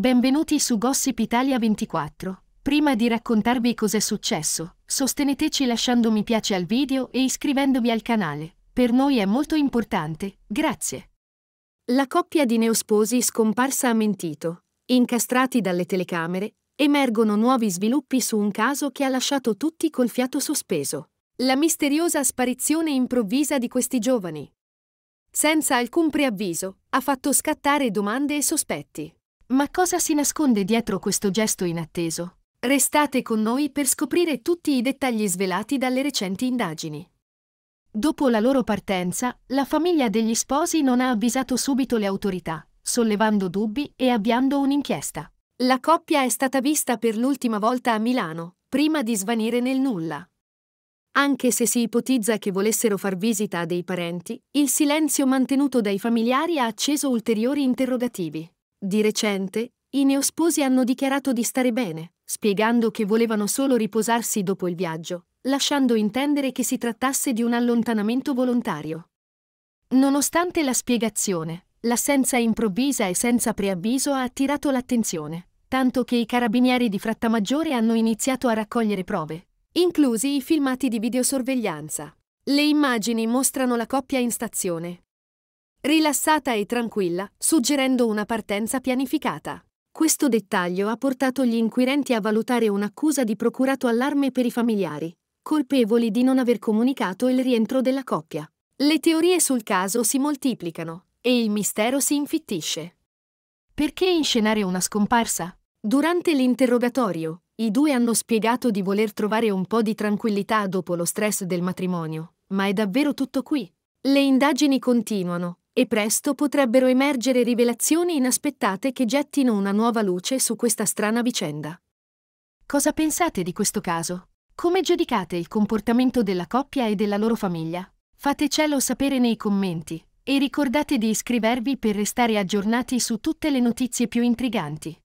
Benvenuti su Gossip Italia 24. Prima di raccontarvi cos'è successo, sosteneteci lasciando mi piace al video e iscrivendovi al canale. Per noi è molto importante, grazie. La coppia di neosposi scomparsa ha mentito. Incastrati dalle telecamere, emergono nuovi sviluppi su un caso che ha lasciato tutti col fiato sospeso. La misteriosa sparizione improvvisa di questi giovani. Senza alcun preavviso, ha fatto scattare domande e sospetti. Ma cosa si nasconde dietro questo gesto inatteso? Restate con noi per scoprire tutti i dettagli svelati dalle recenti indagini. Dopo la loro partenza, la famiglia degli sposi non ha avvisato subito le autorità, sollevando dubbi e avviando un'inchiesta. La coppia è stata vista per l'ultima volta a Milano, prima di svanire nel nulla. Anche se si ipotizza che volessero far visita a dei parenti, il silenzio mantenuto dai familiari ha acceso ulteriori interrogativi. Di recente, i neosposi hanno dichiarato di stare bene, spiegando che volevano solo riposarsi dopo il viaggio, lasciando intendere che si trattasse di un allontanamento volontario. Nonostante la spiegazione, l'assenza improvvisa e senza preavviso ha attirato l'attenzione, tanto che i carabinieri di Frattamaggiore hanno iniziato a raccogliere prove, inclusi i filmati di videosorveglianza. Le immagini mostrano la coppia in stazione, rilassata e tranquilla, suggerendo una partenza pianificata. Questo dettaglio ha portato gli inquirenti a valutare un'accusa di procurato allarme per i familiari, colpevoli di non aver comunicato il rientro della coppia. Le teorie sul caso si moltiplicano e il mistero si infittisce. Perché inscenare una scomparsa? Durante l'interrogatorio, i due hanno spiegato di voler trovare un po' di tranquillità dopo lo stress del matrimonio, ma è davvero tutto qui. Le indagini continuano e presto potrebbero emergere rivelazioni inaspettate che gettino una nuova luce su questa strana vicenda. Cosa pensate di questo caso? Come giudicate il comportamento della coppia e della loro famiglia? Fatecelo sapere nei commenti e ricordate di iscrivervi per restare aggiornati su tutte le notizie più intriganti.